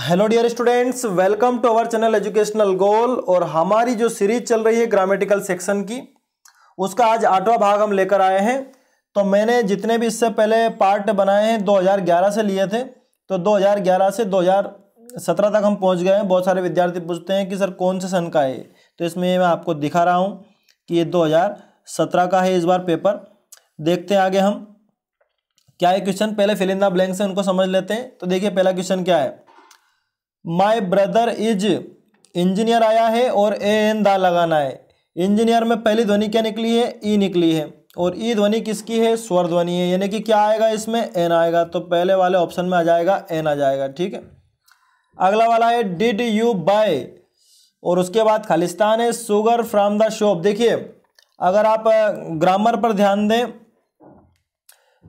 hello dear students welcome to our channel educational goal और हमारी जो सीरीज चल रही है ग्रामेटिकल सेक्शन की उसका आज आठवां भाग हम लेकर आए हैं तो मैंने जितने भी इससे पहले पार्ट बनाए हैं 2011 से लिए थे तो 2011 से 2017 तक हम पहुंच गए हैं बहुत सारे विद्यार्थी पूछते हैं कि सर कौन से सन का है तो इसमें मैं आपको दिखा रहा हूँ कि ये दो का है इस बार पेपर देखते हैं आगे हम क्या है क्वेश्चन पहले फिलिंदा ब्लैंक से उनको समझ लेते हैं तो देखिए पहला क्वेश्चन क्या है माय ब्रदर इज इंजीनियर आया है और ए एन दा लगाना है इंजीनियर में पहली ध्वनि क्या निकली है ई e निकली है और ई e ध्वनि किसकी है स्वर ध्वनि है यानी कि क्या आएगा इसमें एन आएगा तो पहले वाले ऑप्शन में आ जाएगा एन आ जाएगा ठीक है अगला वाला है डिड यू बाय और उसके बाद खालिस्तान है सुगर फ्रॉम द शॉप देखिए अगर आप ग्रामर पर ध्यान दें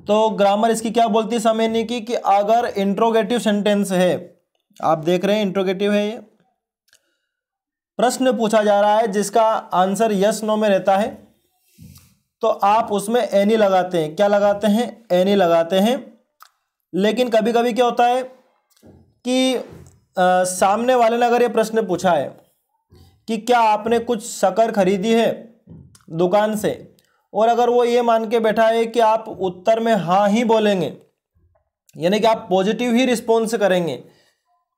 तो ग्रामर इसकी क्या बोलती है नहीं की कि अगर इंट्रोगेटिव सेंटेंस है आप देख रहे हैं इंट्रोगेटिव है ये प्रश्न पूछा जा रहा है जिसका आंसर यस नो में रहता है तो आप उसमें एनी लगाते हैं क्या लगाते हैं एनी लगाते हैं लेकिन कभी कभी क्या होता है कि आ, सामने वाले ने अगर ये प्रश्न पूछा है कि क्या आपने कुछ शकर खरीदी है दुकान से और अगर वो ये मान के बैठा है कि आप उत्तर में हाँ ही बोलेंगे यानी कि आप पॉजिटिव ही रिस्पॉन्स करेंगे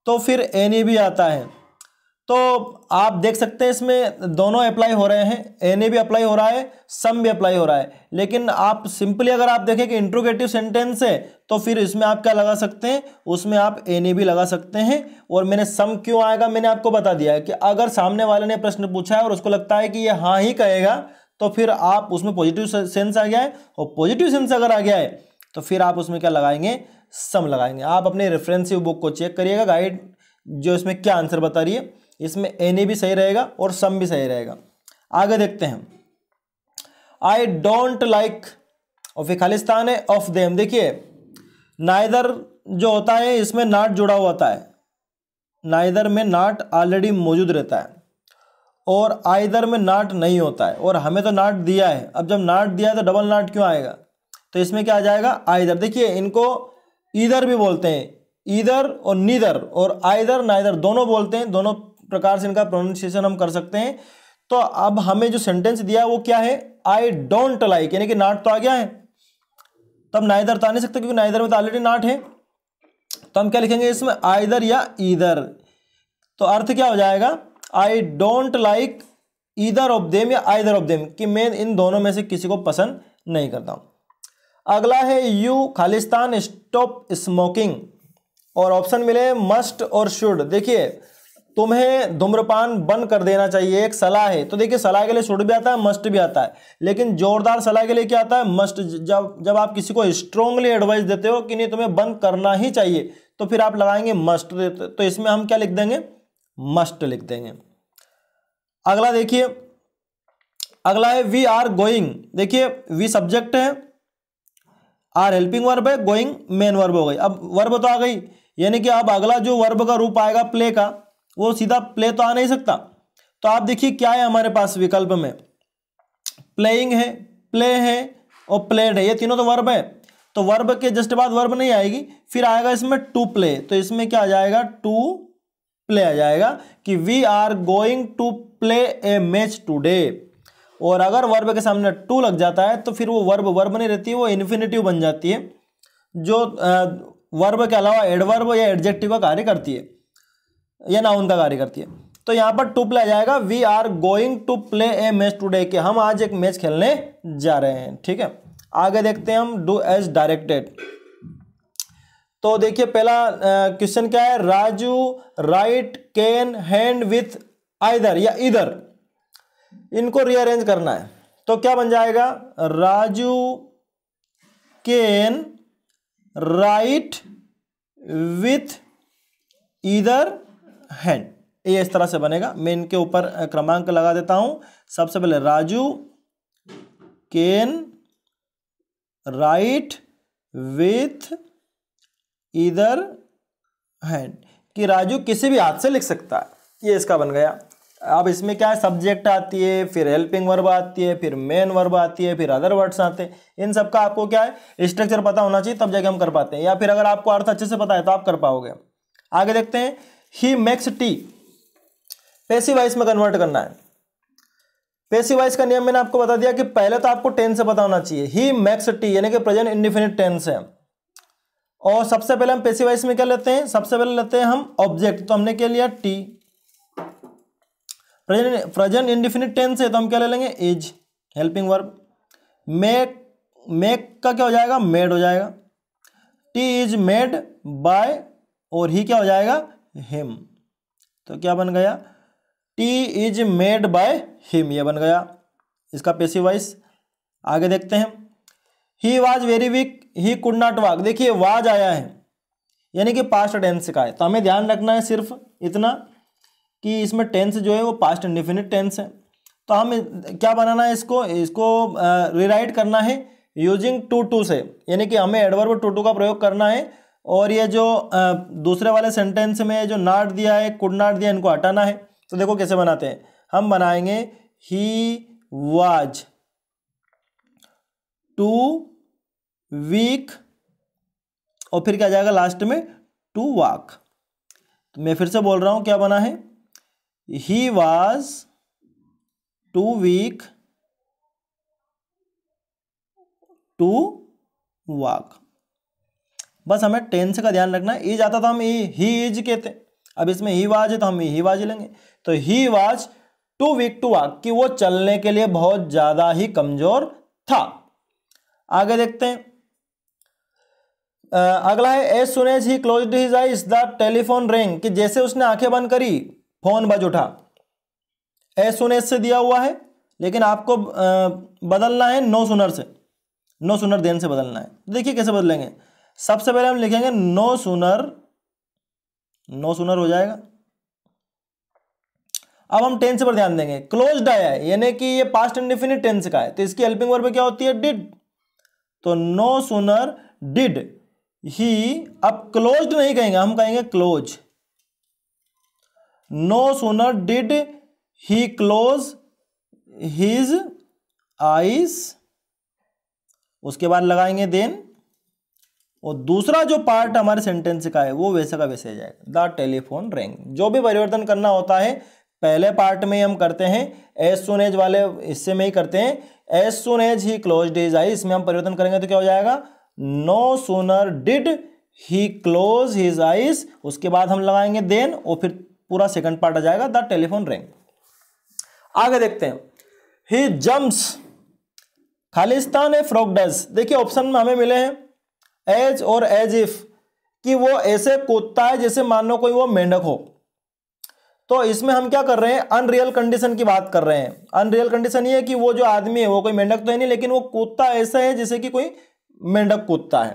तो फिर एन ए भी आता है तो आप देख सकते हैं इसमें दोनों अप्लाई हो रहे हैं एन ए भी अप्लाई हो रहा है सम भी अप्लाई हो रहा है लेकिन आप सिंपली अगर आप देखें कि इंट्रोगेटिव सेंटेंस है तो फिर इसमें आप क्या लगा सकते हैं उसमें आप एन ए भी लगा सकते हैं और मैंने सम क्यों आएगा मैंने आपको बता दिया है कि अगर सामने वाले ने प्रश्न पूछा है और उसको लगता है कि ये हाँ ही कहेगा तो फिर आप उसमें पॉजिटिव सेंस आ गया है और पॉजिटिव सेंस अगर आ गया है तो फिर आप उसमें क्या लगाएंगे सम लगाएंगे आप अपने रेफरेंस बुक को चेक करिएगा गाइड जो इसमें क्या आंसर बता रही है इसमें एन भी सही रहेगा और सम भी सही रहेगा आगे देखते हैं I don't like of a खालिस्तान है ऑफ देम देखिए नाइदर जो होता है इसमें नाट जुड़ा हुआ होता है नाइदर में नाट ऑलरेडी मौजूद रहता है और आइदर में नाट नहीं होता है और हमें तो नाट दिया है अब जब नाट दिया है तो डबल नाट क्यों आएगा तो इसमें क्या आ जाएगा आइदर देखिए इनको इधर भी बोलते हैं इधर और निधर और आइधर नाइधर दोनों बोलते हैं दोनों प्रकार से इनका प्रोनाउंसिएशन हम कर सकते हैं तो अब हमें जो सेंटेंस दिया वो क्या है आई डोंट लाइक यानी कि नाट तो आ गया है तब नाइधर तो आ नहीं सकते क्योंकि नाइधर में तो ऑलरेडी नाट है तो हम क्या लिखेंगे इसमें आइधर या ईधर तो अर्थ क्या हो जाएगा I don't like either of them या आइधर ऑफ देम कि मैं इन दोनों में से किसी को पसंद नहीं करता हूं अगला है यू खालिस्तान स्टॉप स्मोकिंग और ऑप्शन मिले मस्ट और शुड देखिए तुम्हें धूम्रपान बंद कर देना चाहिए एक सलाह है तो देखिए सलाह के लिए शुड भी आता है मस्ट भी आता है लेकिन जोरदार सलाह के लिए क्या आता है मस्ट जब जब आप किसी को स्ट्रॉन्गली एडवाइस देते हो कि नहीं तुम्हें बंद करना ही चाहिए तो फिर आप लगाएंगे मस्ट तो इसमें हम क्या लिख देंगे मस्ट लिख देंगे अगला देखिए अगला है वी आर गोइंग देखिए वी सब्जेक्ट है आर हेल्पिंग वर्ब है गोइंग मेन वर्ब हो गई अब वर्ब तो आ गई यानी कि अब अगला जो वर्ब का रूप आएगा प्ले का वो सीधा प्ले तो आ नहीं सकता तो आप देखिए क्या है हमारे पास विकल्प में प्लेइंग है प्ले है और प्लेड है ये तीनों तो वर्ब है तो वर्ब के जस्ट बाद वर्ब नहीं आएगी फिर आएगा इसमें टू प्ले तो इसमें क्या आ जाएगा टू प्ले आ जाएगा कि we are going to play a match today और अगर वर्ब के सामने टू लग जाता है तो फिर वो वर्ब वर्ब नहीं रहती है वो इन्फिनेटिव बन जाती है जो वर्ब के अलावा एडवर्ब या एडजेक्टिव का कार्य करती है या नाउन का कार्य करती है तो यहाँ पर टू प्ले आ जाएगा we are going to play a match today के हम आज एक मैच खेलने जा रहे हैं ठीक है आगे देखते हैं हम डू एज डायरेक्टेड तो देखिए पहला क्वेश्चन क्या है Raju write can hand with either या इधर इनको रीअरेंज करना है तो क्या बन जाएगा Raju can write with either hand ये इस तरह से बनेगा मैं इनके ऊपर क्रमांक लगा देता हूं सबसे पहले Raju can write with either hand कि राजू किसी भी हाथ से लिख सकता है ये इसका बन गया अब इसमें क्या है सब्जेक्ट आती है फिर हेल्पिंग वर्ब आती है फिर मेन वर्ब आती है फिर अदर वर्ड्स आते हैं इन सब का आपको क्या है स्ट्रक्चर पता होना चाहिए तब जाके हम कर पाते हैं या फिर अगर आपको अर्थ अच्छे से पता है तो आप कर पाओगे आगे देखते हैं he makes tea passive voice में कन्वर्ट करना है पेसी वाइस का नियम मैंने आपको बता दिया कि पहले तो आपको टेंस से पता होना चाहिए ही मैक्स टी यानी कि प्रेजेंट इंडिफिनिट टेंस है और सबसे पहले हम पेसी वाइस में क्या लेते हैं सबसे पहले लेते हैं हम ऑब्जेक्ट तो हमने क्या लिया tea present present indefinite tense है तो हम क्या ले लेंगे is helping verb make make का क्या हो जाएगा मेड हो जाएगा टी इज मेड बाय और ही क्या हो जाएगा हिम तो क्या बन गया tea is made by him ये बन गया इसका पेसी वाइस आगे देखते हैं he was very weak he could not walk देखिए वाज आया है यानी कि पास्ट टेंस का है तो हमें ध्यान रखना है सिर्फ इतना कि इसमें टेंस जो है वो पास्ट इंडिफिनिट टेंस है तो हम क्या बनाना है इसको इसको रिराइट करना है यूजिंग टू टू से यानी कि हमें एडवर्ब टू टू का प्रयोग करना है और ये जो आ, दूसरे वाले सेंटेंस में जो नाट दिया है कुड नाट दिया इनको हटाना है तो देखो कैसे बनाते हैं हम बनाएंगे ही वाज टू वीक और फिर क्या जाएगा लास्ट में टू वाक तो मैं फिर से बोल रहा हूँ क्या बना है he was too weak to walk बस हमें टेंस का ध्यान रखना ई जाता तो हम ही इज कहते अब इसमें ही वाज है तो हम ही वाज लेंगे तो he was too weak to walk कि वो चलने के लिए बहुत ज्यादा ही कमजोर था आगे देखते हैं अगला है as soon as he close his eyes the telephone ring कि जैसे उसने आंखें बंद करी फोन बज उठा ए सुनेस से दिया हुआ है लेकिन आपको बदलना है नो सुनर से नो सुनर देन से बदलना है तो देखिए कैसे बदलेंगे सबसे पहले हम लिखेंगे नो सुनर नो सुनर हो जाएगा अब हम टेंस पर ध्यान देंगे क्लोज आया है यानी कि ये पास्ट इंडिफिनिट टेंस का है तो इसकी हेल्पिंग वर्ब क्या होती है डिड तो नो सुनर डिड ही अब क्लोज्ड नहीं कहेंगे हम कहेंगे close no sooner did he close his eyes उसके बाद लगाएंगे देन और दूसरा जो पार्ट हमारे सेंटेंस का है वो वैसे का वैसे जाएगा द टेलीफोन रिंग जो भी परिवर्तन करना होता है पहले पार्ट में हम करते हैं एज सुन एज वाले हिस्से में ही करते हैं as soon as he close days eye इसमें हम परिवर्तन करेंगे तो क्या हो जाएगा no sooner did he close his eyes उसके बाद हम लगाएंगे देन और फिर पूरा सेकंड पार्ट आ जाएगा द टेलीफोन रिंग आगे देखते हैं ही जम्स खालिस्तान ए फ्रॉकडस देखिए ऑप्शन में हमें मिले हैं एज और एज इफ कि वो ऐसे कूदता है जैसे मान लो कोई वो मेंढक हो तो इसमें हम क्या कर रहे हैं अनरियल कंडीशन की बात कर रहे हैं अनरियल कंडीशन ये है कि वो जो आदमी है वो कोई मेंढक तो है नहीं लेकिन वो कूदता ऐसा है जैसे कि कोई मेंढक कूदता है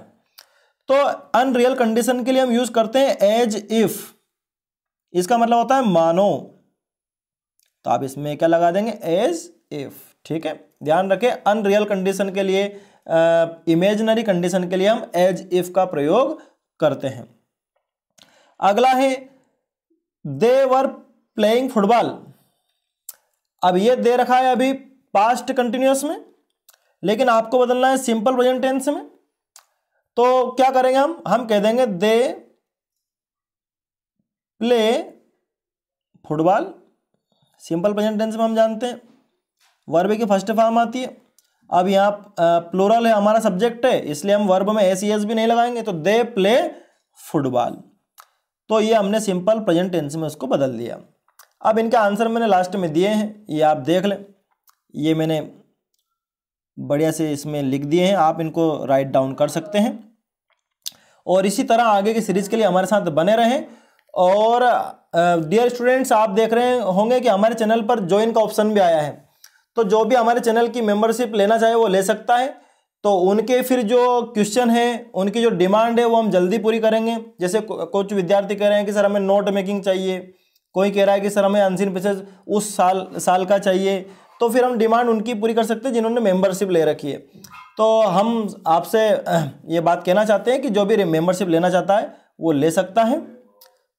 तो अनरियल कंडीशन के लिए हम यूज़ करते हैं एज इफ़ इसका मतलब होता है मानो तो आप इसमें क्या लगा देंगे एज इफ ठीक है ध्यान रखें अनरियल कंडीशन के लिए इमेजनरी कंडीशन के लिए हम एज इफ का प्रयोग करते हैं अगला है दे वर प्लेइंग फुटबॉल अब ये दे रखा है अभी पास्ट कंटिन्यूस में लेकिन आपको बदलना है सिंपल प्रेजेंट टेंस में तो क्या करेंगे हम हम कह देंगे they play football simple present tense में हम जानते हैं वर्ब की फर्स्ट फॉर्म आती है अब यहाँ प्लोरल है हमारा सब्जेक्ट है इसलिए हम वर्ब में एस एस भी नहीं लगाएंगे तो दे प्ले फुटबॉल तो ये हमने सिंपल प्रेजेंट टेंस में उसको बदल दिया अब इनके आंसर मैंने लास्ट में दिए हैं ये आप देख लें ये मैंने बढ़िया से इसमें लिख दिए हैं आप इनको राइट डाउन कर सकते हैं और इसी तरह आगे की सीरीज़ के लिए हमारे साथ बने रहें और डियर स्टूडेंट्स आप देख रहे होंगे कि हमारे चैनल पर ज्वाइन का ऑप्शन भी आया है तो जो भी हमारे चैनल की मेंबरशिप लेना चाहे वो ले सकता है तो उनके फिर जो क्वेश्चन है उनकी जो डिमांड है वो हम जल्दी पूरी करेंगे जैसे कुछ विद्यार्थी कह रहे हैं कि सर हमें नोट मेकिंग चाहिए कोई कह रहा है कि सर हमें अनसिन पिक्चर्स उस साल साल का चाहिए तो फिर हम डिमांड उनकी पूरी कर सकते हैं जिन्होंने मेंबरशिप ले रखी है तो हम आपसे ये बात कहना चाहते हैं कि जो भी मेंबरशिप लेना चाहता है वो ले सकता है